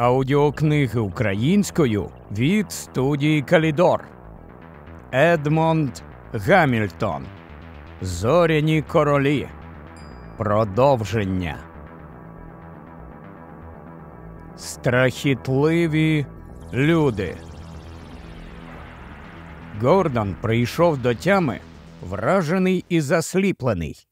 Аудіокниги українською від студії Калідор Едмонд Гамільтон. Зоряні королі. Продовження. Страхітливі люди. Гордон прийшов до тями, вражений і засліплений.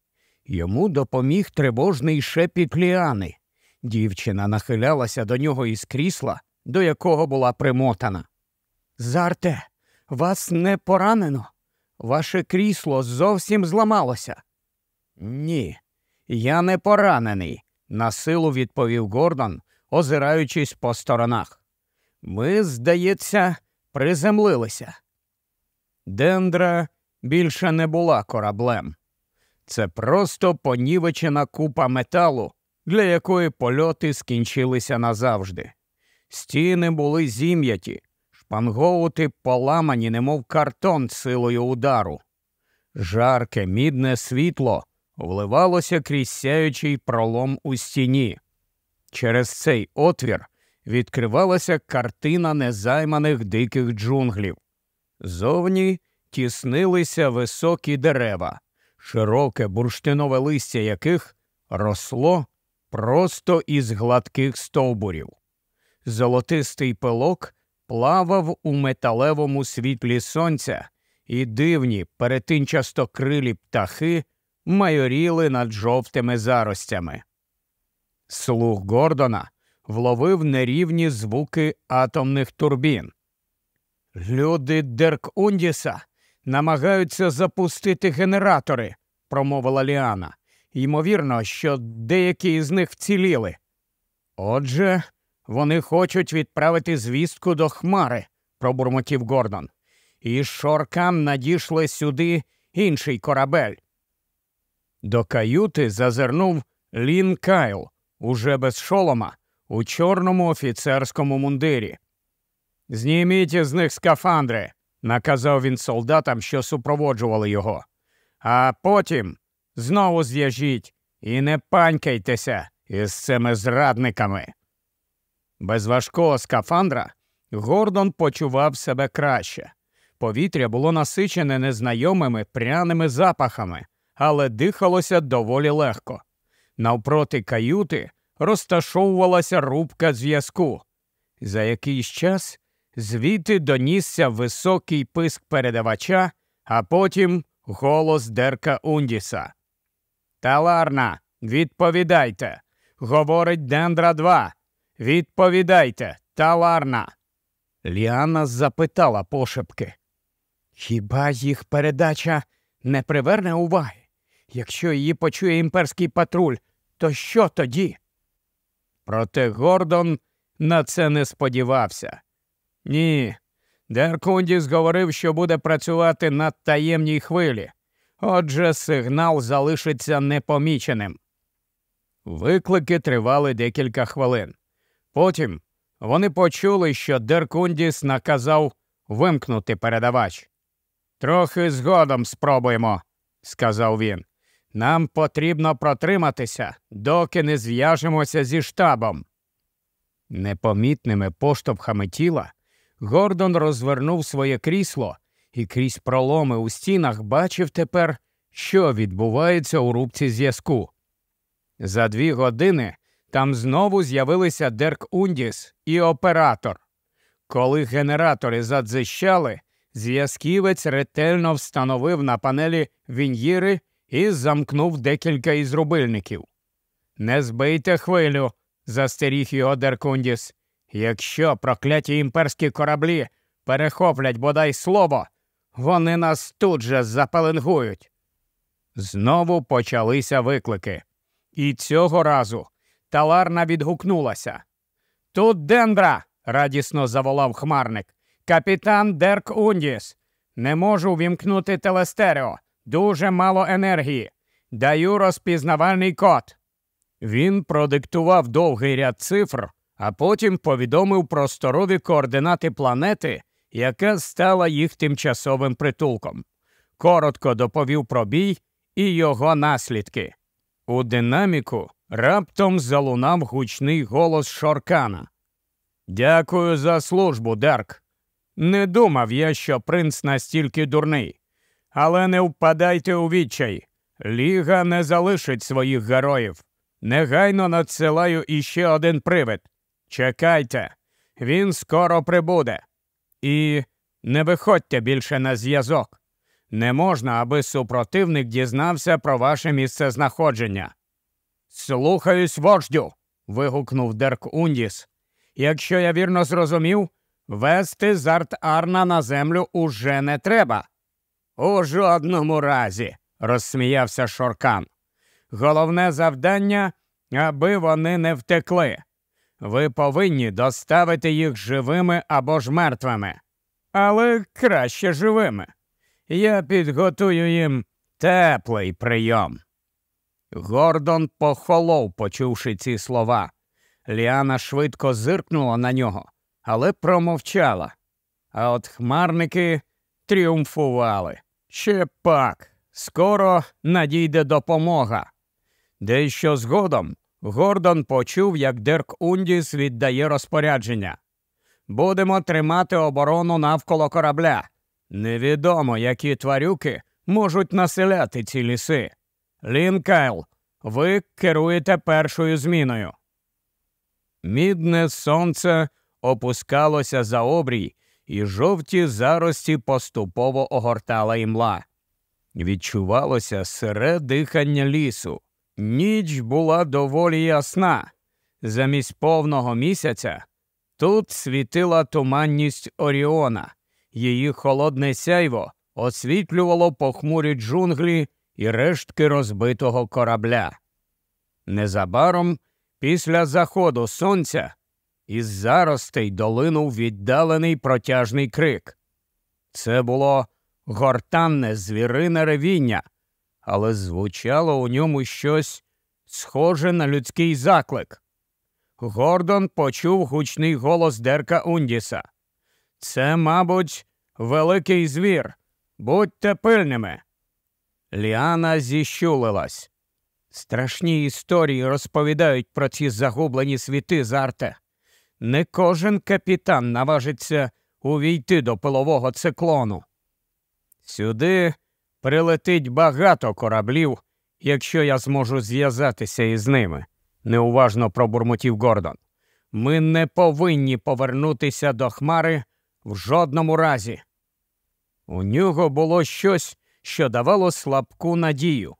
Йому допоміг тривожний шепіт Ліани. Дівчина нахилялася до нього із крісла, до якого була примотана. Зарте, вас не поранено. Ваше крісло зовсім зламалося. Ні, я не поранений, на силу відповів Гордон, озираючись по сторонах. Ми, здається, приземлилися. Дендра більше не була кораблем. Це просто понівечена купа металу, для якої польоти скінчилися назавжди. Стіни були зім'яті, шпангоути поламані, немов картон силою удару. Жарке мідне світло вливалося крізь сяючий пролом у стіні. Через цей отвір відкривалася картина незайманих диких джунглів. Зовні тіснилися високі дерева, широке бурштинове листя яких росло просто із гладких стовбурів. Золотистий пилок плавав у металевому світлі сонця, і дивні перетинчасто крилі птахи майоріли над жовтими заростями. Слух Гордона вловив нерівні звуки атомних турбін. Люди Деркундіса намагаються запустити генератори, промовила Ліана. Ймовірно, що деякі із них вціліли. Отже, вони хочуть відправити звістку до Хмари, пробурмотів Гордон. І шоркам надійшли сюди інший корабель. До каюти зазирнув Лін Кайл, уже без шолома, у чорному офіцерському мундирі. Зніміть з них скафандри, наказав він солдатам, що супроводжували його. А потім знову з'яжіть і не панькайтеся із цими зрадниками. Без важкого скафандра Гордон почував себе краще. Повітря було насичене незнайомими пряними запахами, але дихалося доволі легко. Навпроти каюти розташовувалася рубка зв'язку. За якийсь час звідти донісся високий писк передавача, а потім голос Дерка Ундіса. Таларна, відповідайте. Говорить Дендра 2. Відповідайте, таларна. Ліана запитала пошепки. Хіба їх передача не приверне уваги? Якщо її почує імперський патруль, то що тоді? Проте Гордон на це не сподівався. Ні, Деркундіс говорив, що буде працювати на таємній хвилі. Отже, сигнал залишиться непоміченим. Виклики тривали декілька хвилин. Потім вони почули, що Деркундіс наказав вимкнути передавач. Трохи згодом спробуємо, сказав він. Нам потрібно протриматися, доки не зв'яжемося зі штабом. Непомітними поштовхами тіла Гордон розвернув своє крісло і крізь проломи у стінах бачив тепер, що відбувається у рубці зв'язку. За дві години там знову з'явилися Дерк Ундіс і оператор. Коли генератори задзищали, зв'язківець ретельно встановив на панелі віньєри і замкнув декілька із рубильників. Не збийте хвилю, застеріг його Деркундіс. Якщо прокляті імперські кораблі перехоплять бодай слово, вони нас тут же запаленгують. Знову почалися виклики. І цього разу таларна відгукнулася. Тут Дендра. радісно заволав хмарник. Капітан Дерк Ундіс. Не можу вімкнути телестерео. Дуже мало енергії. Даю розпізнавальний код. Він продиктував довгий ряд цифр, а потім повідомив просторові координати планети, яка стала їх тимчасовим притулком. Коротко доповів про бій і його наслідки. У динаміку раптом залунав гучний голос Шоркана. Дякую за службу, Дарк. Не думав я, що принц настільки дурний. Але не впадайте у відчай. Ліга не залишить своїх героїв. Негайно надсилаю іще один привид. Чекайте, він скоро прибуде. І не виходьте більше на зв'язок. Не можна, аби супротивник дізнався про ваше місце знаходження. Слухаюсь, вождю. вигукнув Дерк Ундіс. Якщо я вірно зрозумів, вести зарт Арна на землю уже не треба. У жодному разі, розсміявся Шоркан. Головне завдання, аби вони не втекли. Ви повинні доставити їх живими або ж мертвими, але краще живими. Я підготую їм теплий прийом. Гордон похолов, почувши ці слова. Ліана швидко зиркнула на нього, але промовчала. А от хмарники тріумфували. Ще пак, скоро надійде допомога. Дещо згодом Гордон почув, як Дерк Ундіс віддає розпорядження. Будемо тримати оборону навколо корабля. Невідомо, які тварюки можуть населяти ці ліси. Лінкайл, ви керуєте першою зміною. Мідне сонце опускалося за обрій, і жовті зарості поступово огортала імла. Відчувалося сире дихання лісу. Ніч була доволі ясна. Замість повного місяця тут світила туманність Оріона, її холодне сяйво освітлювало похмурі джунглі і рештки розбитого корабля. Незабаром, після заходу сонця, із заростей долинув віддалений протяжний крик. Це було гортанне звірине ревіння але звучало у ньому щось схоже на людський заклик. Гордон почув гучний голос Дерка Ундіса. Це, мабуть, великий звір. Будьте пильними. Ліана зіщулилась. Страшні історії розповідають про ці загублені світи Зарте. Не кожен капітан наважиться увійти до пилового циклону. Сюди Прилетить багато кораблів, якщо я зможу зв'язатися із ними, неуважно пробурмотів Гордон. Ми не повинні повернутися до Хмари в жодному разі. У нього було щось, що давало слабку надію.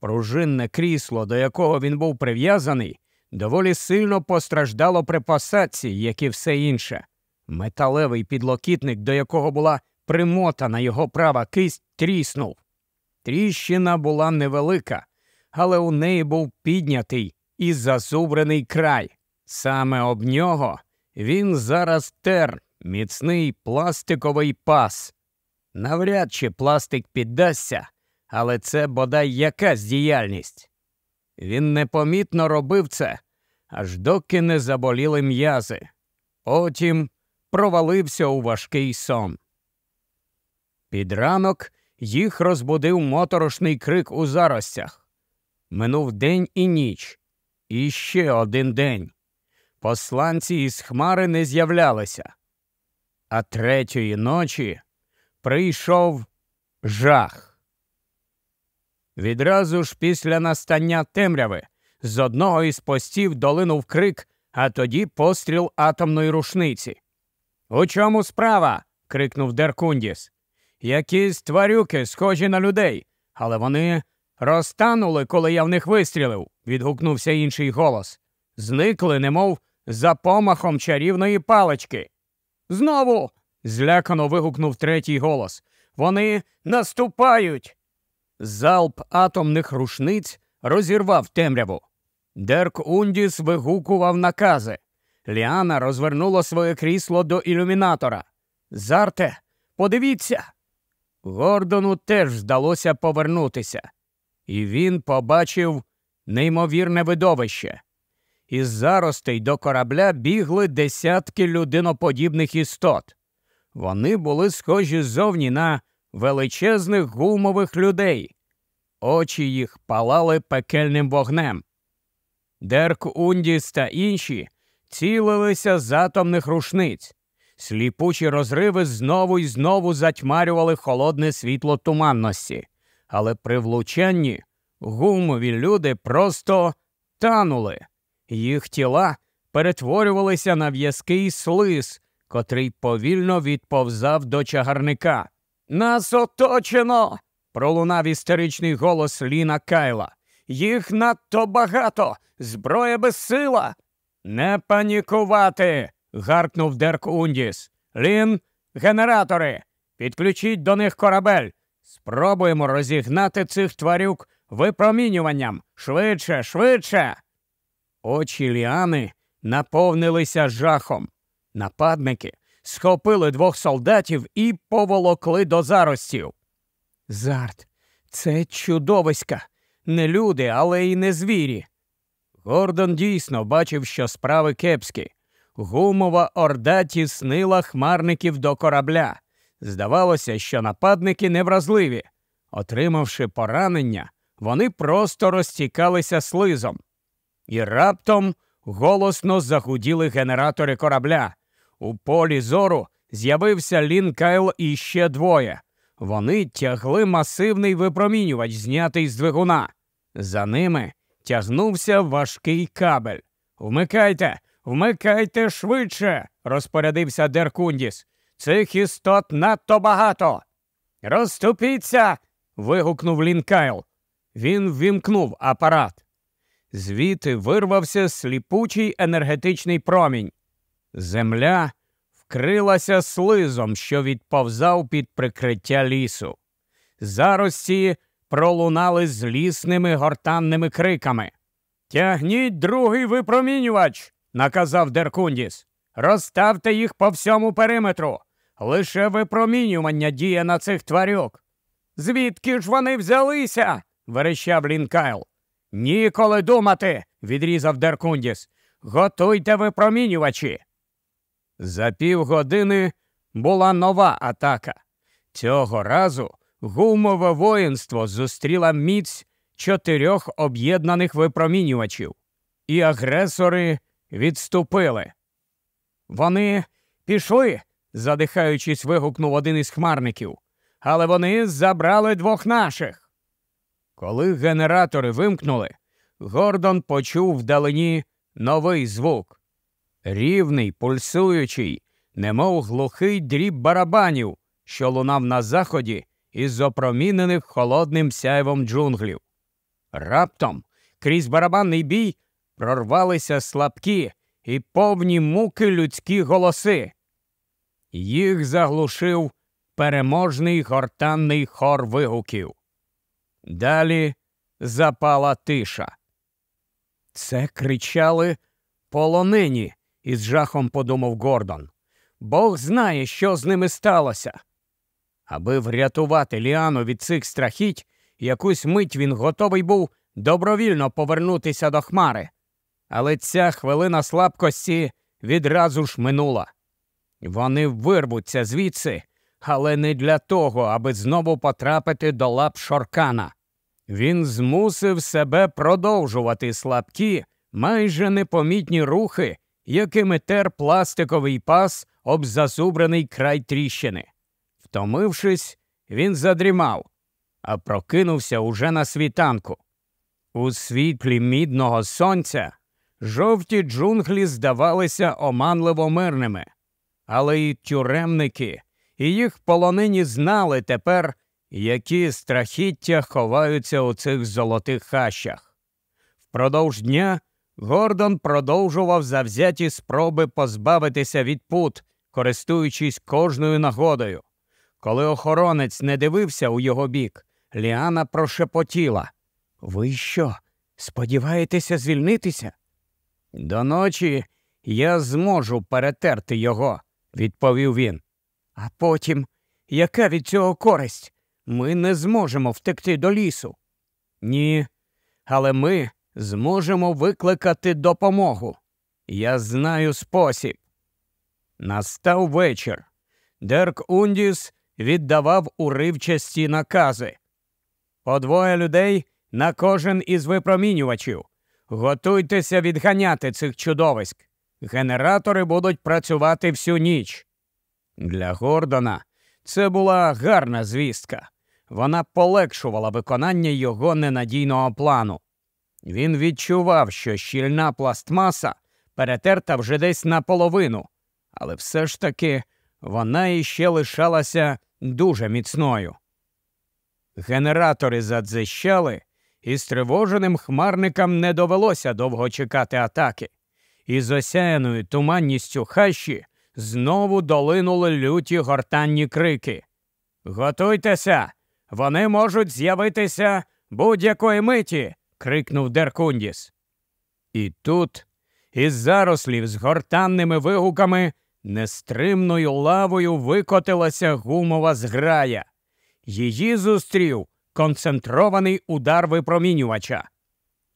Пружинне крісло, до якого він був прив'язаний, доволі сильно постраждало при пасаці, як і все інше. Металевий підлокітник, до якого була примотана його права кисть, тріснув. Тріщина була невелика, але у неї був піднятий і засубрений край. Саме об нього він зараз тер міцний пластиковий пас. Навряд чи пластик піддасться, але це бодай якась діяльність. Він непомітно робив це, аж доки не заболіли м'язи. Потім провалився у важкий сон. Під ранок їх розбудив моторошний крик у заростях. Минув день і ніч, і ще один день. Посланці із хмари не з'являлися. А третьої ночі прийшов жах. Відразу ж після настання темряви з одного із постів долинув крик, а тоді постріл атомної рушниці. У чому справа? крикнув Деркундіс якісь тварюки, схожі на людей, але вони розтанули, коли я в них вистрілив, відгукнувся інший голос. Зникли, немов за помахом чарівної палички. Знову. злякано вигукнув третій голос. Вони наступають. Залп атомних рушниць розірвав темряву. Дерк Ундіс вигукував накази. Ліана розвернула своє крісло до ілюмінатора. Зарте, подивіться, Гордону теж здалося повернутися, і він побачив неймовірне видовище. Із заростей до корабля бігли десятки людиноподібних істот. Вони були схожі ззовні на величезних гумових людей. Очі їх палали пекельним вогнем. Дерк Ундіс та інші цілилися з атомних рушниць. Сліпучі розриви знову і знову затьмарювали холодне світло туманності, але при влучанні гумові люди просто танули, їх тіла перетворювалися на в'язкий слиз, котрий повільно відповзав до чагарника. Нас оточено. пролунав істеричний голос Ліна Кайла. Їх надто багато, зброя без сила. Не панікувати гаркнув Дерк Ундіс. Лін, генератори! Підключіть до них корабель. Спробуємо розігнати цих тварюк випромінюванням. Швидше, швидше. Очі Ліани наповнилися жахом. Нападники схопили двох солдатів і поволокли до заростів. Зарт, це чудовиська. Не люди, але й не звірі. Гордон дійсно бачив, що справи кепські. Гумова орда тіснила хмарників до корабля. Здавалося, що нападники невразливі. Отримавши поранення, вони просто розтікалися слизом. І раптом голосно загуділи генератори корабля. У полі зору з'явився Лін Кайл і ще двоє. Вони тягли масивний випромінювач, знятий з двигуна. За ними тягнувся важкий кабель. Вмикайте, Вмикайте швидше, розпорядився Деркундіс. Цих істот надто багато. Розступіться. вигукнув Лінкайл. Він ввімкнув апарат. Звідти вирвався сліпучий енергетичний промінь. Земля вкрилася слизом, що відповзав під прикриття лісу. Зарості пролунали злісними гортанними криками. Тягніть другий випромінювач наказав Деркундіс. Розставте їх по всьому периметру. Лише випромінювання діє на цих тварюк. Звідки ж вони взялися? верещав Лінкайл. Ніколи думати, відрізав Деркундіс. Готуйте випромінювачі. За півгодини була нова атака. Цього разу гумове воїнство зустріло міць чотирьох об'єднаних випромінювачів, і агресори відступили. Вони пішли, задихаючись, вигукнув один із хмарників, але вони забрали двох наших. Коли генератори вимкнули, Гордон почув вдалині новий звук рівний, пульсуючий, немов глухий дріб барабанів, що лунав на заході із опромінених холодним сяйвом джунглів. Раптом крізь барабанний бій прорвалися слабкі і повні муки людські голоси. Їх заглушив переможний гортанний хор вигуків. Далі запала тиша. Це кричали полонені, із жахом подумав Гордон. Бог знає, що з ними сталося. Аби врятувати Ліану від цих страхіть, якусь мить він готовий був добровільно повернутися до Хмари але ця хвилина слабкості відразу ж минула. Вони вирвуться звідси, але не для того, аби знову потрапити до лап шоркана. Він змусив себе продовжувати слабкі, майже непомітні рухи, якими тер пластиковий пас об зазубрений край тріщини. Втомившись, він задрімав, а прокинувся уже на світанку. У світлі мідного сонця Жовті джунглі здавалися оманливо мирними, але і тюремники, і їх полонені знали тепер, які страхіття ховаються у цих золотих хащах. Впродовж дня Гордон продовжував завзяті спроби позбавитися від пут, користуючись кожною нагодою. Коли охоронець не дивився у його бік, Ліана прошепотіла Ви що? Сподіваєтеся звільнитися? До ночі я зможу перетерти його, відповів він. А потім, яка від цього користь? Ми не зможемо втекти до лісу. Ні, але ми зможемо викликати допомогу. Я знаю спосіб. Настав вечір. Дерк Ундіс віддавав уривчасті накази. По двоє людей на кожен із випромінювачів. Готуйтеся відганяти цих чудовиськ. Генератори будуть працювати всю ніч. Для Гордона це була гарна звістка. Вона полегшувала виконання його ненадійного плану. Він відчував, що щільна пластмаса перетерта вже десь наполовину, але все ж таки вона іще лишалася дуже міцною. Генератори задзищали, і стривоженим хмарникам не довелося довго чекати атаки. І з осяяною туманністю хащі знову долинули люті гортанні крики. Готуйтеся, вони можуть з'явитися будь-якої миті. крикнув Деркундіс. І тут із зарослів з гортанними вигуками нестримною лавою викотилася гумова зграя. Її зустрів концентрований удар випромінювача.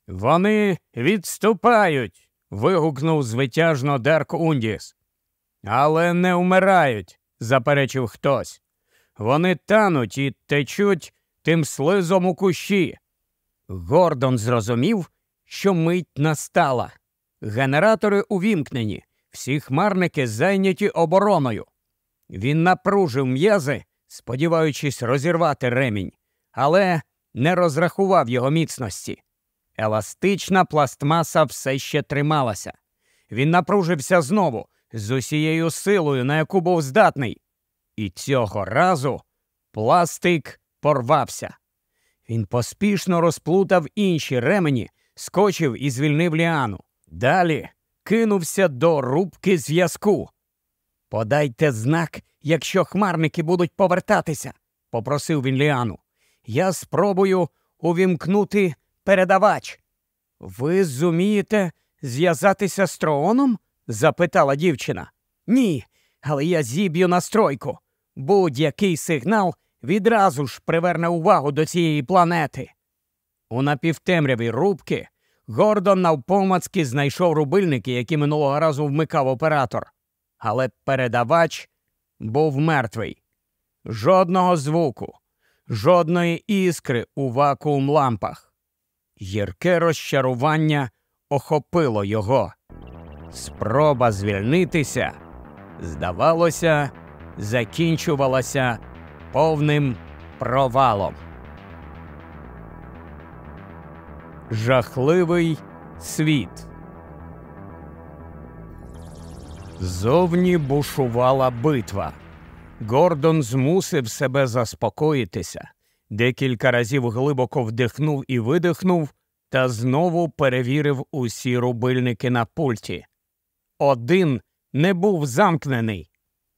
Вони відступають. вигукнув звитяжно Дерк Ундіс. Але не вмирають, заперечив хтось. Вони тануть і течуть тим слизом у кущі. Гордон зрозумів, що мить настала. Генератори увімкнені, всі хмарники зайняті обороною. Він напружив м'язи, сподіваючись розірвати ремінь але не розрахував його міцності. Еластична пластмаса все ще трималася. Він напружився знову з усією силою, на яку був здатний. І цього разу пластик порвався. Він поспішно розплутав інші ремені, скочив і звільнив Ліану. Далі кинувся до рубки зв'язку. Подайте знак, якщо хмарники будуть повертатися, попросив він Ліану я спробую увімкнути передавач. Ви зумієте зв'язатися з троном? запитала дівчина. Ні, але я зіб'ю настройку. Будь-який сигнал відразу ж приверне увагу до цієї планети. У напівтемряві рубки Гордон навпомацьки знайшов рубильники, які минулого разу вмикав оператор. Але передавач був мертвий. Жодного звуку, жодної іскри у вакуум лампах. Гірке розчарування охопило його. Спроба звільнитися, здавалося, закінчувалася повним провалом. Жахливий світ. Зовні бушувала битва. Гордон змусив себе заспокоїтися, декілька разів глибоко вдихнув і видихнув, та знову перевірив усі рубильники на пульті. Один не був замкнений.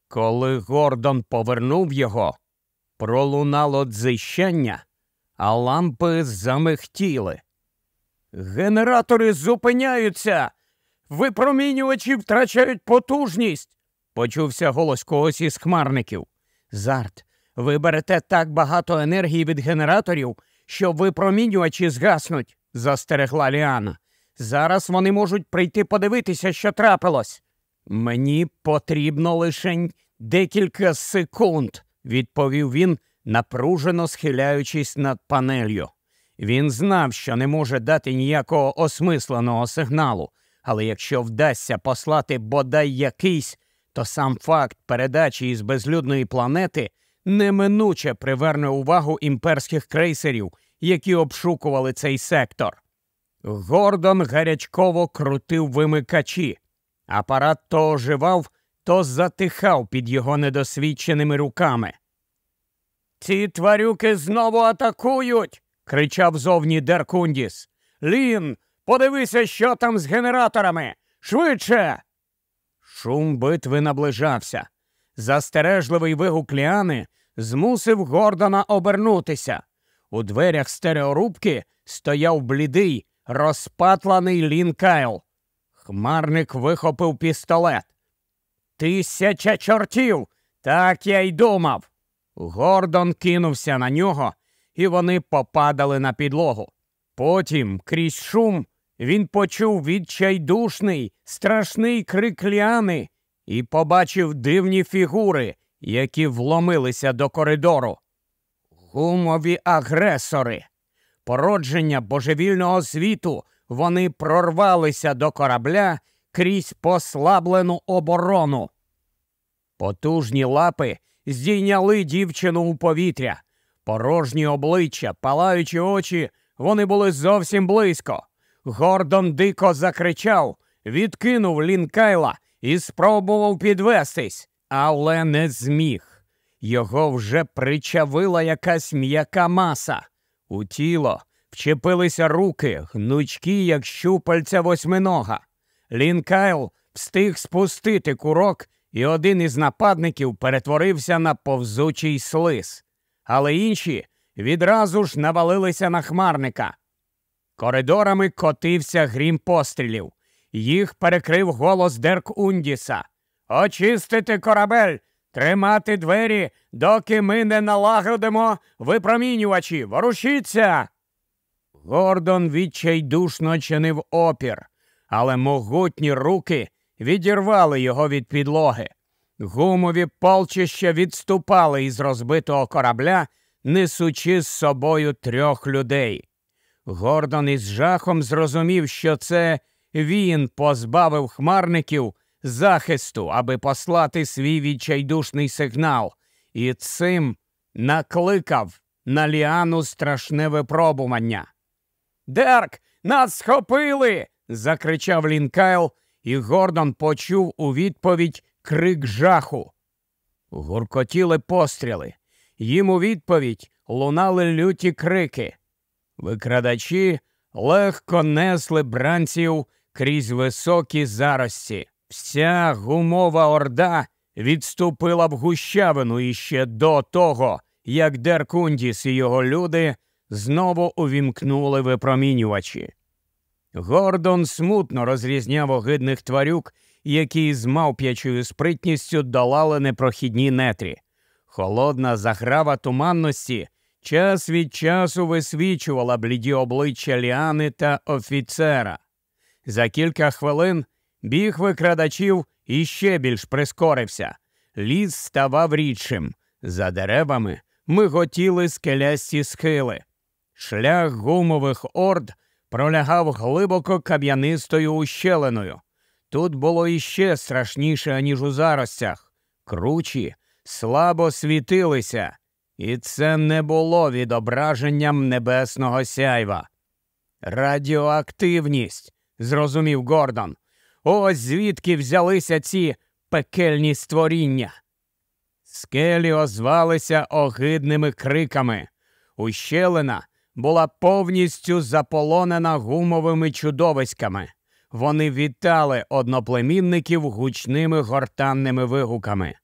Коли Гордон повернув його, пролунало дзищання, а лампи замихтіли. Генератори зупиняються, випромінювачі втрачають потужність. Почувся голос когось із хмарників. Зарт, ви берете так багато енергії від генераторів, що випромінювачі згаснуть, застерегла Ліана. Зараз вони можуть прийти подивитися, що трапилось. Мені потрібно лише декілька секунд, відповів він, напружено схиляючись над панелью. Він знав, що не може дати ніякого осмисленого сигналу, але якщо вдасться послати бодай якийсь, то сам факт передачі із безлюдної планети неминуче приверне увагу імперських крейсерів, які обшукували цей сектор. Гордон гарячково крутив вимикачі. Апарат то оживав, то затихав під його недосвідченими руками. Ці тварюки знову атакують. кричав зовні Деркундіс. Лін, подивися, що там з генераторами. Швидше. Шум битви наближався. Застережливий вигук Ліани змусив Гордона обернутися. У дверях стереорубки стояв блідий, розпатланий Лін Кайл. Хмарник вихопив пістолет. Тисяча чортів! Так я й думав. Гордон кинувся на нього, і вони попадали на підлогу. Потім, крізь шум, він почув відчайдушний, страшний крик Ліани і побачив дивні фігури, які вломилися до коридору. Гумові агресори, породження божевільного світу, вони прорвалися до корабля крізь послаблену оборону. Потужні лапи здійняли дівчину у повітря, порожні обличчя, палаючі очі, вони були зовсім близько. Гордон дико закричав, відкинув лінкайла і спробував підвестись, але не зміг. Його вже причавила якась м'яка маса. У тіло вчепилися руки, гнучки, як щупальця восьминога. Лінкайл встиг спустити курок, і один із нападників перетворився на повзучий слиз. Але інші відразу ж навалилися на хмарника. Коридорами котився грім пострілів. Їх перекрив голос Дерк Ундіса. Очистити корабель, тримати двері, доки ми не налагодимо випромінювачі. Ворушіться. Гордон відчайдушно чинив опір, але могутні руки відірвали його від підлоги. Гумові полчища відступали із розбитого корабля, несучи з собою трьох людей. Гордон із жахом зрозумів, що це він позбавив хмарників захисту, аби послати свій відчайдушний сигнал, і цим накликав на Ліану страшне випробування. Дерк, нас схопили. закричав Лінкайл, і Гордон почув у відповідь крик жаху. Гуркотіли постріли. Їм у відповідь лунали люті крики. Викрадачі легко несли бранців крізь високі зарості. Вся гумова орда відступила в гущавину іще до того, як Деркундіс і його люди знову увімкнули випромінювачі. Гордон смутно розрізняв огидних тварюк, які з мавп'ячою спритністю долали непрохідні нетрі. Холодна заграва туманності час від часу висвічувала бліді обличчя Ліани та офіцера. За кілька хвилин біг викрадачів іще більш прискорився. Ліс ставав рідшим. За деревами миготіли скелясті схили. Шлях гумових орд пролягав глибоко кам'янистою ущелиною. Тут було іще страшніше, ніж у заростях. Кручі слабо світилися, і це не було відображенням небесного сяйва. Радіоактивність, зрозумів Гордон. Ось звідки взялися ці пекельні створіння. Скелі озвалися огидними криками. Ущелина була повністю заполонена гумовими чудовиськами. Вони вітали одноплемінників гучними гортанними вигуками.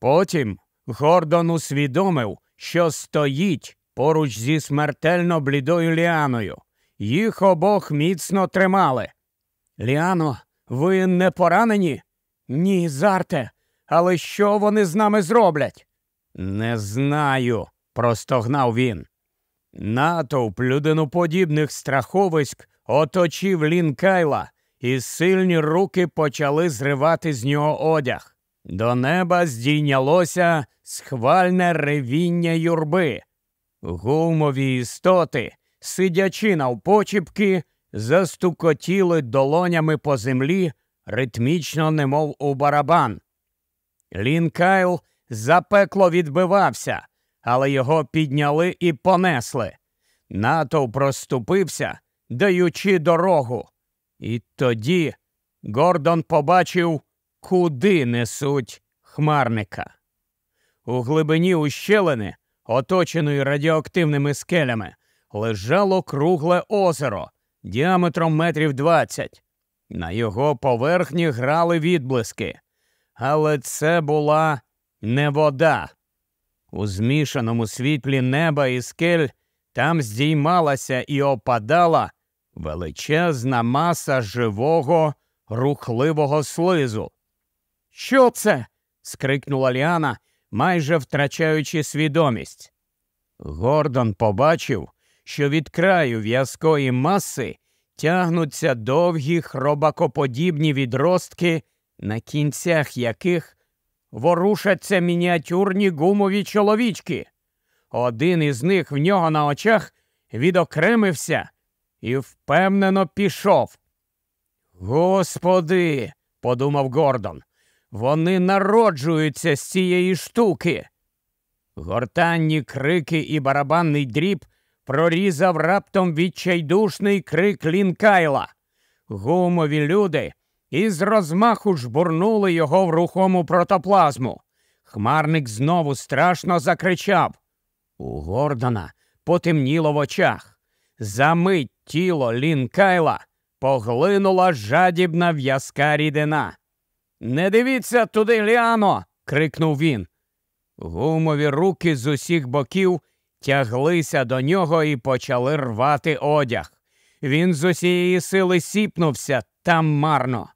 Потім Гордон усвідомив, що стоїть поруч зі смертельно блідою Ліаною. Їх обох міцно тримали. Ліано, ви не поранені? Ні, зарте, але що вони з нами зроблять? Не знаю, простогнав він. Натовп людиноподібних страховиськ оточив Лін Кайла, і сильні руки почали зривати з нього одяг. До неба здійнялося схвальне ревіння юрби. Гумові істоти, сидячи навпочіпки, застукотіли долонями по землі, ритмічно, немов у барабан. Лін Кайл запекло відбивався, але його підняли і понесли. Натовп проступився, даючи дорогу. І тоді Гордон побачив, куди несуть хмарника. У глибині ущелини, оточеної радіоактивними скелями, лежало кругле озеро діаметром метрів двадцять. На його поверхні грали відблиски. Але це була не вода. У змішаному світлі неба і скель там здіймалася і опадала величезна маса живого, рухливого слизу. Що це? скрикнула Ліана майже втрачаючи свідомість. Гордон побачив, що від краю в'язкої маси тягнуться довгі хробакоподібні відростки, на кінцях яких ворушаться мініатюрні гумові чоловічки. Один із них в нього на очах відокремився і впевнено пішов. Господи, подумав Гордон, вони народжуються з цієї штуки. Гортанні крики і барабанний дріб прорізав раптом відчайдушний крик Лінкайла. Гумові люди із розмаху жбурнули його в рухому протоплазму. Хмарник знову страшно закричав. У Гордона потемніло в очах. Замить тіло Лінкайла поглинула жадібна в'язка рідина. Не дивіться туди, Ліано. крикнув він. Гумові руки з усіх боків тяглися до нього і почали рвати одяг. Він з усієї сили сіпнувся там марно.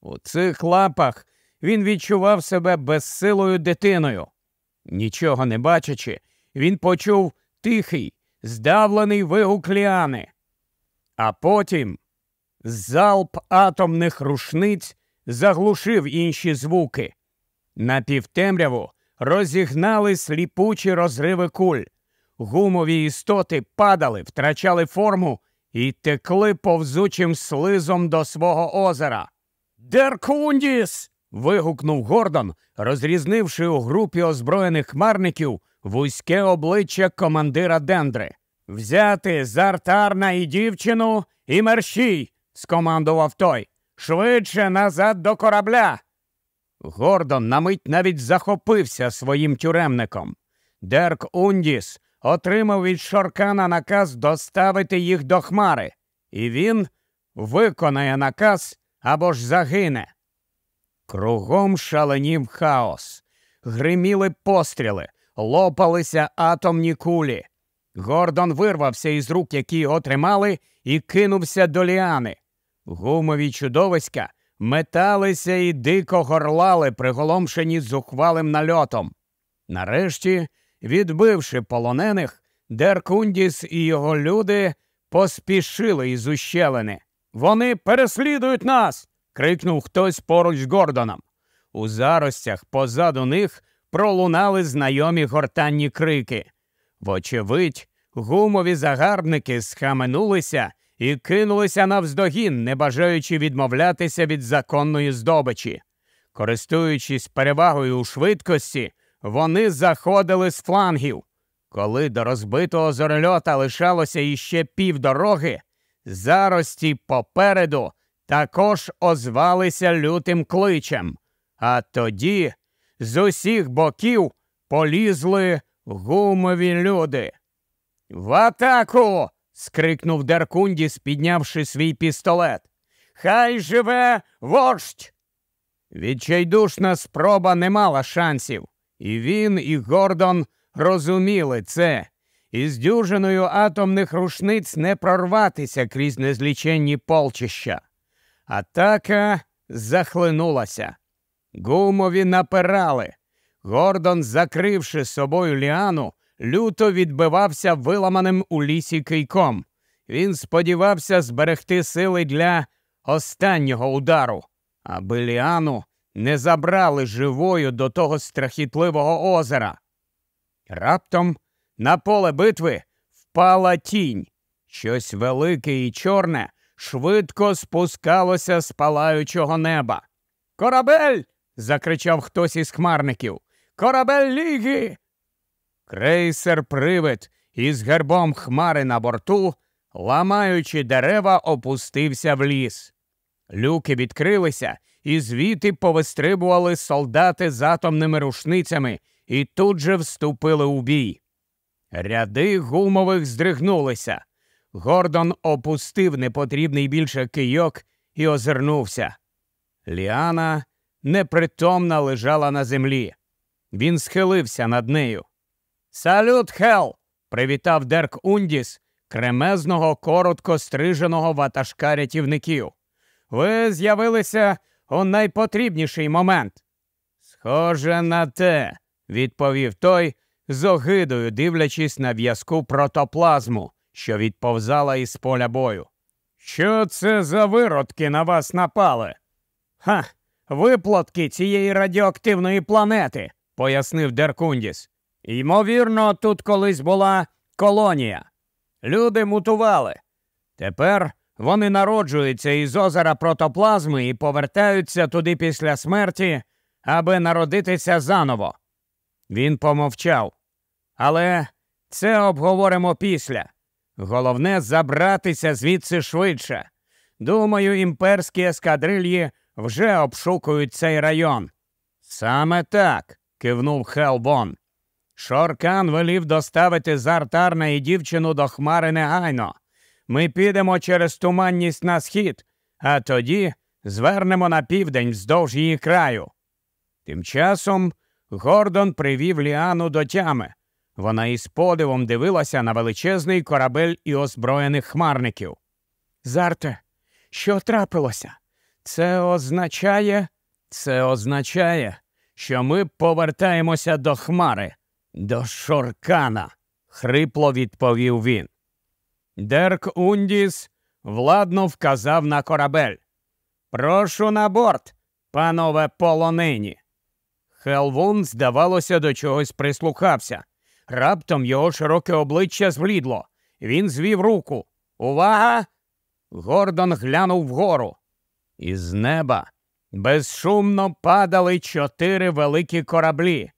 У цих лапах він відчував себе безсилою дитиною. Нічого не бачачи, він почув тихий, здавлений вигук Ліани. А потім залп атомних рушниць заглушив інші звуки. На півтемряву розігнали сліпучі розриви куль. Гумові істоти падали, втрачали форму і текли повзучим слизом до свого озера. Деркундіс. вигукнув Гордон, розрізнивши у групі озброєних хмарників вузьке обличчя командира Дендри. Взяти з артарна і дівчину і мерщій, скомандував той. Швидше назад до корабля. Гордон на мить навіть захопився своїм тюремником. Дерк Ундіс отримав від Шоркана наказ доставити їх до Хмари, і він виконає наказ або ж загине. Кругом шаленів хаос. Гриміли постріли, лопалися атомні кулі. Гордон вирвався із рук, які його тримали, і кинувся до Ліани. Гумові чудовиська металися і дико горлали, приголомшені зухвалим нальотом. Нарешті, відбивши полонених, Деркундіс і його люди поспішили із ущелини. Вони переслідують нас. крикнув хтось поруч з Гордоном. У заростях позаду них пролунали знайомі гортанні крики. Вочевидь, гумові загарбники схаменулися і кинулися навздогін, не бажаючи відмовлятися від законної здобичі. Користуючись перевагою у швидкості, вони заходили з флангів. Коли до розбитого зорольота лишалося іще півдороги, зарості попереду також озвалися лютим кличем. А тоді з усіх боків полізли гумові люди. В атаку! скрикнув Даркундіс, піднявши свій пістолет. Хай живе вождь! Відчайдушна спроба не мала шансів, і він, і Гордон розуміли це. Із дюжиною атомних рушниць не прорватися крізь незліченні полчища. Атака захлинулася. Гумові напирали. Гордон, закривши собою ліану, люто відбивався виламаним у лісі кийком. Він сподівався зберегти сили для останнього удару, аби Ліану не забрали живою до того страхітливого озера. Раптом на поле битви впала тінь. Щось велике і чорне швидко спускалося з палаючого неба. Корабель. закричав хтось із хмарників. Корабель ліги! Крейсер Привид із гербом хмари на борту, ламаючи дерева, опустився в ліс. Люки відкрилися, і звідти повистрибували солдати з атомними рушницями і тут же вступили у бій. Ряди гумових здригнулися. Гордон опустив непотрібний більше кийок і озирнувся. Ліана непритомна лежала на землі. Він схилився над нею. Салют, Хел! привітав Дерк Ундіс, кремезного, коротко стриженого ватажка рятівників. Ви з'явилися у найпотрібніший момент. Схоже на те, відповів той, з огидою дивлячись на в'язку протоплазму, що відповзала із поля бою. Що це за виродки на вас напали? Ха, виплатки цієї радіоактивної планети, пояснив Деркундіс. Ймовірно, тут колись була колонія. Люди мутували. Тепер вони народжуються із озера протоплазми і повертаються туди після смерті, аби народитися заново. Він помовчав. Але це обговоримо після. Головне забратися звідси швидше. Думаю, імперські ескадрильї вже обшукують цей район. Саме так, кивнув Хелбон. Шоркан велів доставити Зартарна і дівчину до хмари негайно. Ми підемо через туманність на схід, а тоді звернемо на південь вздовж її краю. Тим часом Гордон привів Ліану до тями. Вона із подивом дивилася на величезний корабель і озброєних хмарників. Зарте, що трапилося? Це означає, це означає, що ми повертаємося до хмари. До Шоркана, хрипло відповів він. Дерк Ундіс владно вказав на корабель. Прошу на борт, панове полонині. Хелвун, здавалося, до чогось прислухався. Раптом його широке обличчя зблідло. Він звів руку. Увага! Гордон глянув вгору. Із неба безшумно падали чотири великі кораблі.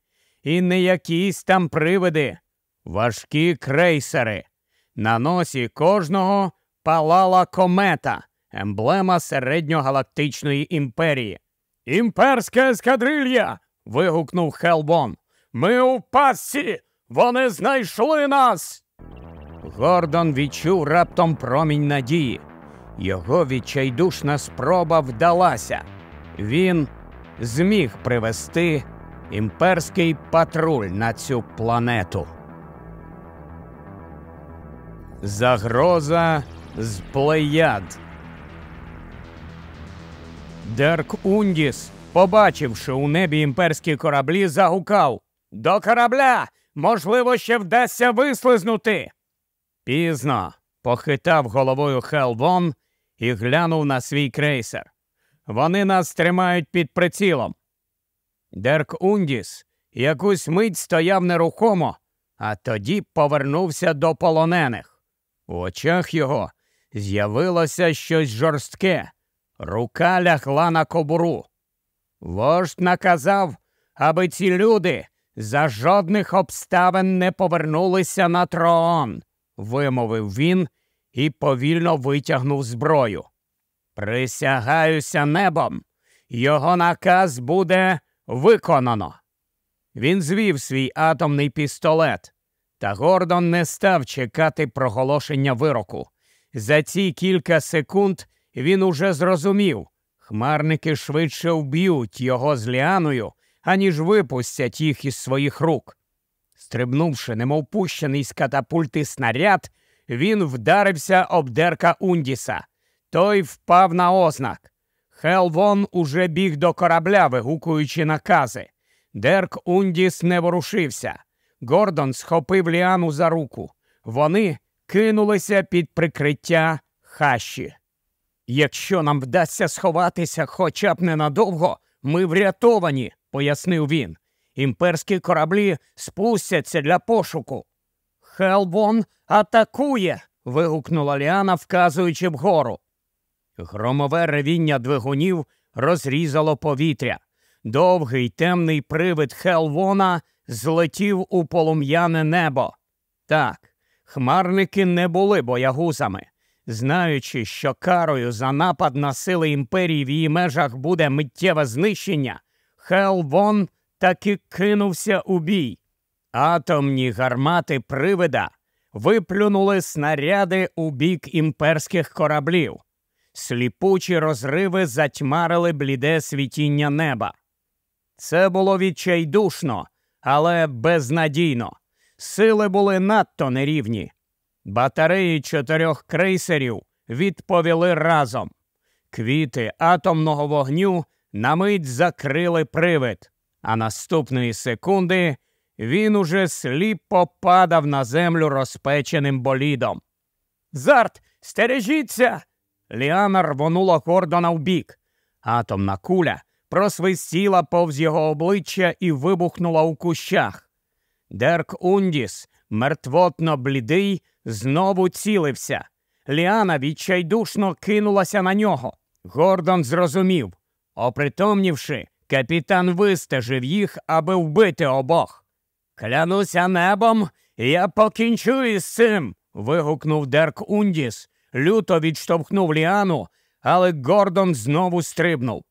І не якісь там привиди, важкі крейсери. На носі кожного палала комета, емблема середньогалактичної імперії. Імперська ескадрилья. вигукнув Хелбон. Ми у пасці! Вони знайшли нас. Гордон відчув раптом промінь надії. Його відчайдушна спроба вдалася. Він зміг привести. Імперський патруль на цю планету. Загроза з плеяд. Дерк Ундіс, побачивши у небі імперські кораблі, загукав До корабля! Можливо, ще вдасться вислизнути. Пізно похитав головою Хелвон і глянув на свій крейсер. Вони нас тримають під прицілом. Дерк Ундіс якусь мить стояв нерухомо, а тоді повернувся до полонених. У очах його з'явилося щось жорстке, рука лягла на кобуру. Вождь наказав, аби ці люди за жодних обставин не повернулися на троон, вимовив він і повільно витягнув зброю. Присягаюся небом. Його наказ буде Виконано. Він звів свій атомний пістолет, та Гордон не став чекати проголошення вироку. За ці кілька секунд він уже зрозумів хмарники швидше вб'ють його з ліаною, аніж випустять їх із своїх рук. Стрибнувши, немов пущений з катапульти снаряд, він вдарився об дерка Ундіса. Той впав на ознак. Хелвон уже біг до корабля, вигукуючи накази. Дерк Ундіс не ворушився. Гордон схопив Ліану за руку. Вони кинулися під прикриття хащі. Якщо нам вдасться сховатися хоча б ненадовго, ми врятовані, пояснив він. Імперські кораблі спустяться для пошуку. Хелвон атакує. вигукнула Ліана, вказуючи вгору. Громове ревіння двигунів розрізало повітря. Довгий темний привид Хелвона злетів у полум'яне небо. Так, хмарники не були боягузами. Знаючи, що карою за напад на сили імперії в її межах буде миттєве знищення, Хелвон таки кинувся у бій. Атомні гармати привида виплюнули снаряди у бік імперських кораблів. Сліпучі розриви затьмарили бліде світіння неба. Це було відчайдушно, але безнадійно. Сили були надто нерівні. Батареї чотирьох крейсерів відповіли разом. Квіти атомного вогню на мить закрили привид, а наступної секунди він уже сліпо падав на землю розпеченим болідом. Зарт, стережіться! Ліана рвонула Гордона вбік. Атомна куля просвистіла повз його обличчя і вибухнула у кущах. Дерк Ундіс, мертвотно блідий, знову цілився. Ліана відчайдушно кинулася на нього. Гордон зрозумів. Опритомнівши, капітан вистежив їх, аби вбити обох. Клянуся небом, я покінчу із цим. вигукнув Дерк Ундіс, люто відштовхнув Ліану, але Гордон знову стрибнув.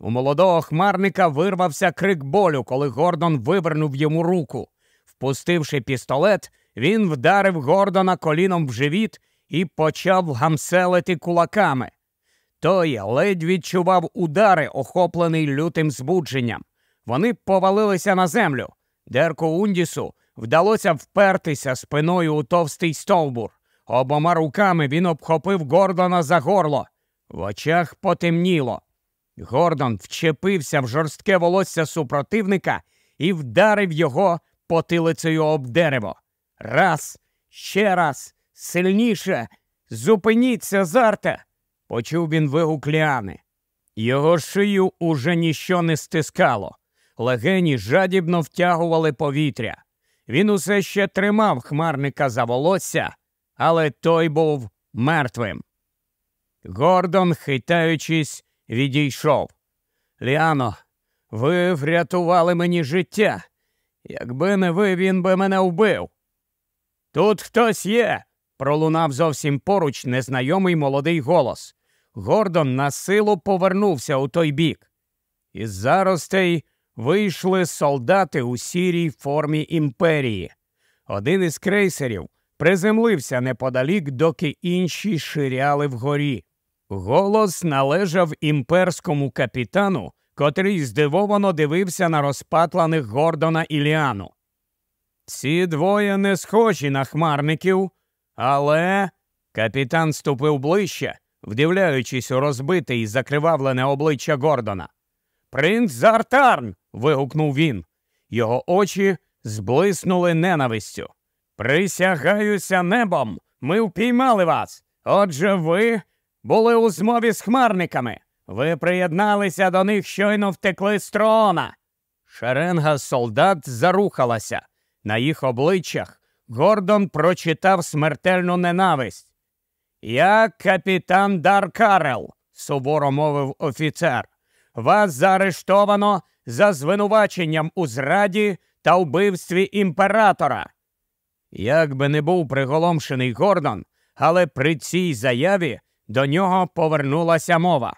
У молодого хмарника вирвався крик болю, коли Гордон вивернув йому руку. Впустивши пістолет, він вдарив Гордона коліном в живіт і почав гамселити кулаками. Той ледь відчував удари, охоплений лютим збудженням. Вони повалилися на землю. Дерку Ундісу вдалося впертися спиною у товстий стовбур. Обома руками він обхопив Гордона за горло. В очах потемніло. Гордон вчепився в жорстке волосся супротивника і вдарив його потилицею об дерево. Раз, ще раз, сильніше. Зупиніться, зарте. Почув він вигук Ліани. Його шию уже ніщо не стискало. Легені жадібно втягували повітря. Він усе ще тримав хмарника за волосся, але той був мертвим. Гордон, хитаючись, відійшов. Ліано, ви врятували мені життя. Якби не ви, він би мене вбив. Тут хтось є. пролунав зовсім поруч незнайомий молодий голос. Гордон на силу повернувся у той бік. Із заростей вийшли солдати у сірій формі імперії. Один із крейсерів приземлився неподалік, доки інші ширяли вгорі. Голос належав імперському капітану, котрий здивовано дивився на розпатланих Гордона і Ліану. Ці двоє не схожі на хмарників, але капітан ступив ближче, вдивляючись у розбите і закривавлене обличчя Гордона. Принц Зартарн. вигукнув він. Його очі зблиснули ненавистю. Присягаюся небом. Ми впіймали вас. Отже, ви були у змові з хмарниками. Ви приєдналися до них, щойно втекли з трона. Шеренга солдат зарухалася. На їх обличчях Гордон прочитав смертельну ненависть. Я капітан Даркарел, суворо мовив офіцер. Вас заарештовано за звинуваченням у зраді та вбивстві імператора. Як би не був приголомшений Гордон, але при цій заяві до нього повернулася мова.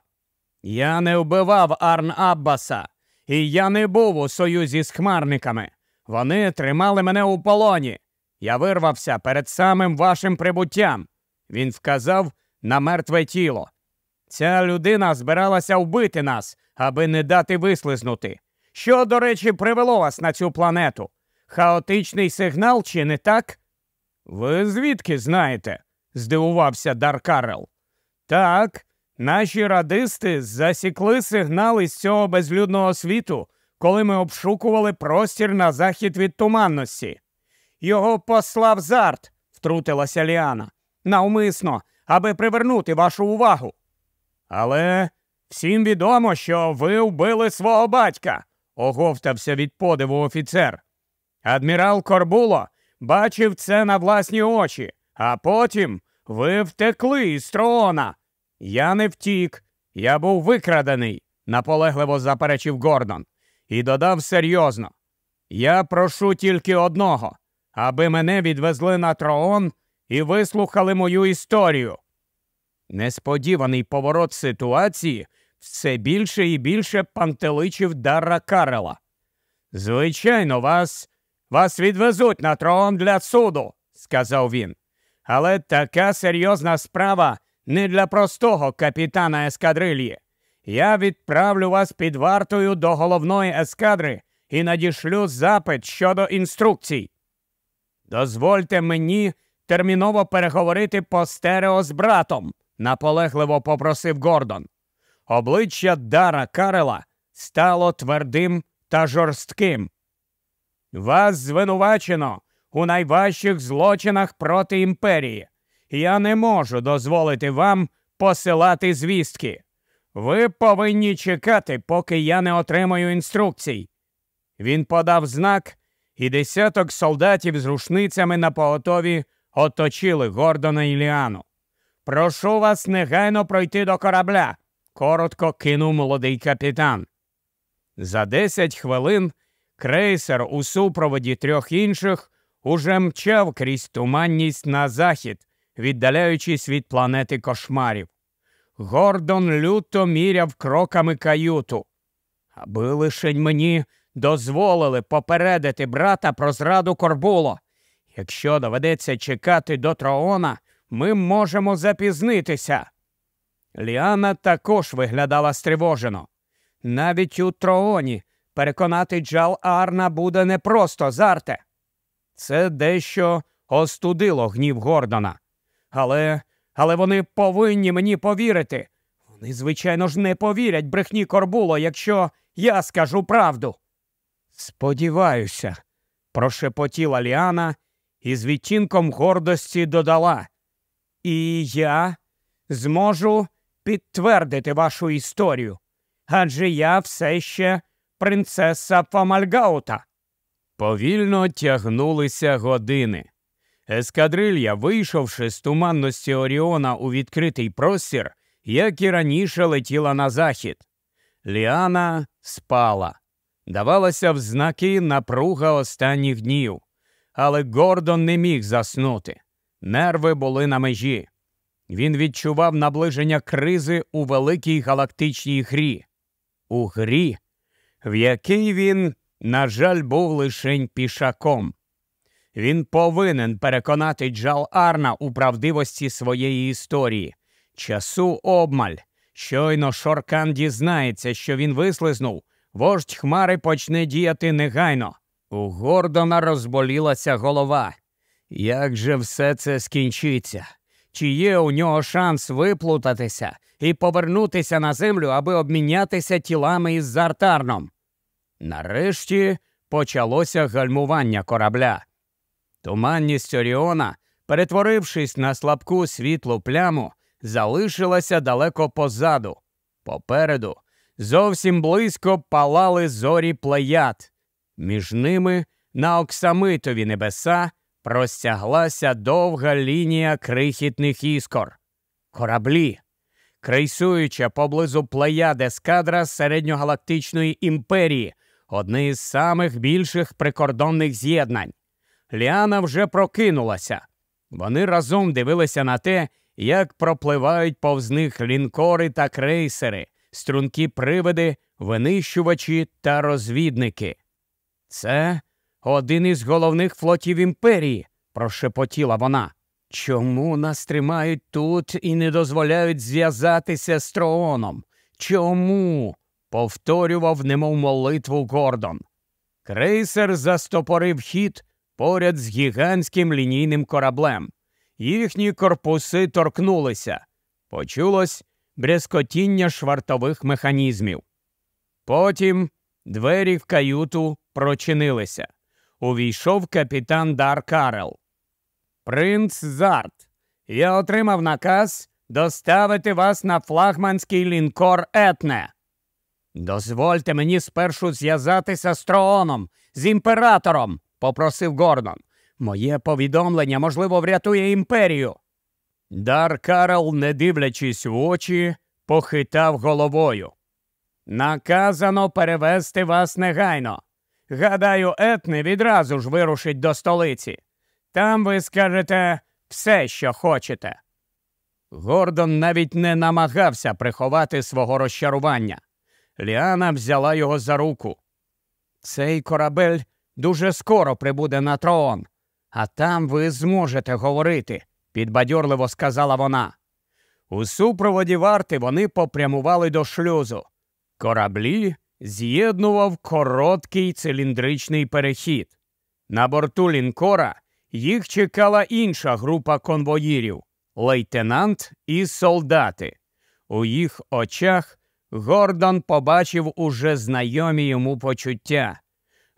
Я не вбивав Арн Аббаса, і я не був у союзі з хмарниками. Вони тримали мене у полоні. Я вирвався перед самим вашим прибуттям. Він вказав на мертве тіло. Ця людина збиралася вбити нас, аби не дати вислизнути. Що, до речі, привело вас на цю планету? Хаотичний сигнал, чи не так? Ви звідки знаєте? здивувався Даркарел. Так, наші радисти засікли сигнал із цього безлюдного світу, коли ми обшукували простір на захід від туманності. Його послав зарт, втрутилася Ліана. Навмисно, аби привернути вашу увагу. Але всім відомо, що ви вбили свого батька, оговтався від подиву офіцер. Адмірал Корбуло бачив це на власні очі, а потім ви втекли із троона. Я не втік, я був викрадений, наполегливо заперечив Гордон, і додав серйозно. Я прошу тільки одного, аби мене відвезли на троон і вислухали мою історію. Несподіваний поворот ситуації все більше і більше пантеличив Дарра Карела. Звичайно, вас вас відвезуть на трон для суду, сказав він. Але така серйозна справа не для простого капітана ескадрильї. Я відправлю вас під вартою до головної ескадри і надішлю запит щодо інструкцій. Дозвольте мені терміново переговорити по стерео з братом, наполегливо попросив Гордон. Обличчя Дара Карела стало твердим та жорстким. Вас звинувачено у найважчих злочинах проти імперії. Я не можу дозволити вам посилати звістки. Ви повинні чекати, поки я не отримаю інструкцій. Він подав знак, і десяток солдатів з рушницями на поготові оточили Гордона і Ліану. Прошу вас негайно пройти до корабля, коротко кинув молодий капітан. За десять хвилин крейсер у супроводі трьох інших уже мчав крізь туманність на захід, віддаляючись від планети кошмарів. Гордон люто міряв кроками каюту. Аби лишень мені дозволили попередити брата про зраду Корбуло. Якщо доведеться чекати до троона, ми можемо запізнитися. Ліана також виглядала стривожено. Навіть у трооні переконати Джал Арна буде непросто, зарте. Це дещо остудило гнів Гордона. Але але вони повинні мені повірити. Вони, звичайно ж, не повірять брехні Корбуло, якщо я скажу правду. Сподіваюся, прошепотіла Ліана і з відтінком гордості додала. І я зможу підтвердити вашу історію, адже я все ще принцеса Фамальгаута. Повільно тягнулися години. Ескадрилья, вийшовши з туманності Оріона у відкритий простір, як і раніше летіла на захід. Ліана спала, давалася в знаки напруга останніх днів, але Гордон не міг заснути. Нерви були на межі. Він відчував наближення кризи у великій галактичній грі, у грі, в який він, на жаль, був лишень пішаком. Він повинен переконати Джал Арна у правдивості своєї історії. Часу обмаль. Щойно Шоркан дізнається, що він вислизнув, вождь Хмари почне діяти негайно. У Гордона розболілася голова. Як же все це скінчиться? чи є у нього шанс виплутатися і повернутися на землю, аби обмінятися тілами із зартарном. Нарешті почалося гальмування корабля. Туманність Оріона, перетворившись на слабку світлу пляму, залишилася далеко позаду. Попереду зовсім близько палали зорі плеяд. Між ними на оксамитові небеса розтяглася довга лінія крихітних іскор. Кораблі, крейсуючи поблизу плеяд ескадра середньогалактичної імперії, одне з самих більших прикордонних з'єднань. Ліана вже прокинулася. Вони разом дивилися на те, як пропливають повз них лінкори та крейсери, стрункі привиди, винищувачі та розвідники. Це один із головних флотів імперії, прошепотіла вона. Чому нас тримають тут і не дозволяють зв'язатися з Трооном? Чому? повторював, немов молитву Гордон. Крейсер застопорив хід поряд з гігантським лінійним кораблем. Їхні корпуси торкнулися. Почулось брязкотіння швартових механізмів. Потім двері в каюту прочинилися увійшов капітан Дар Карел. Принц Зарт, я отримав наказ доставити вас на флагманський лінкор Етне. Дозвольте мені спершу зв'язатися з Трооном, з імператором, попросив Гордон. Моє повідомлення, можливо, врятує імперію. Дар Карл, не дивлячись в очі, похитав головою. Наказано перевести вас негайно. Гадаю, Етне відразу ж вирушить до столиці. Там ви скажете все, що хочете. Гордон навіть не намагався приховати свого розчарування. Ліана взяла його за руку. Цей корабель дуже скоро прибуде на троон, а там ви зможете говорити, підбадьорливо сказала вона. У супроводі варти вони попрямували до шлюзу. Кораблі з'єднував короткий циліндричний перехід. На борту лінкора їх чекала інша група конвоїрів лейтенант і солдати. У їх очах Гордон побачив уже знайомі йому почуття.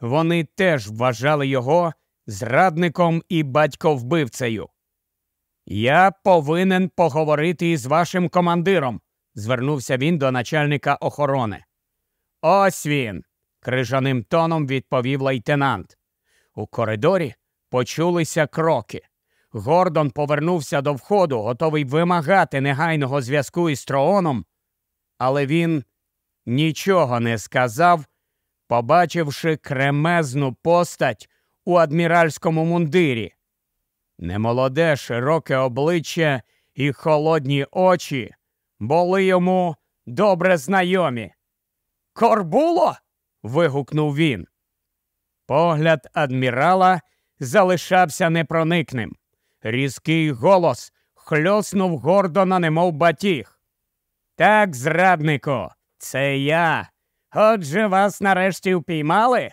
Вони теж вважали його зрадником і батьковбивцею. Я повинен поговорити із вашим командиром, звернувся він до начальника охорони. Ось він. крижаним тоном відповів лейтенант. У коридорі почулися кроки. Гордон повернувся до входу, готовий вимагати негайного зв'язку із Трооном, але він нічого не сказав, побачивши кремезну постать у адміральському мундирі. Немолоде широке обличчя і холодні очі були йому добре знайомі. Корбуло. вигукнув він. Погляд адмірала залишався непроникним. Різкий голос хльоснув Гордона, немов батіг. Так, зраднику, це я. Отже, вас нарешті впіймали?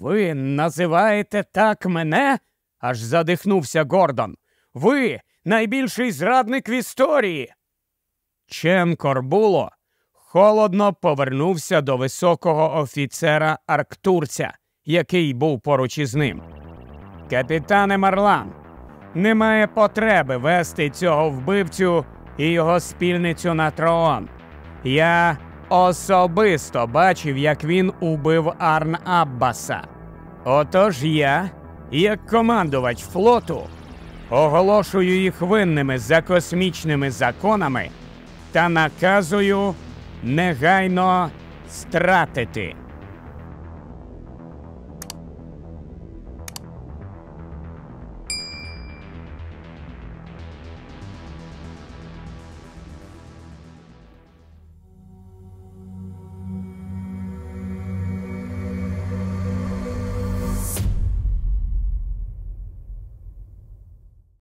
Ви називаєте так мене? аж задихнувся Гордон. Ви найбільший зрадник в історії. Чен Корбуло холодно повернувся до високого офіцера Арктурця, який був поруч із ним. Капітане Марлан, немає потреби вести цього вбивцю і його спільницю на трон. Я особисто бачив, як він убив Арн Аббаса. Отож я, як командувач флоту, оголошую їх винними за космічними законами та наказую негайно стратити.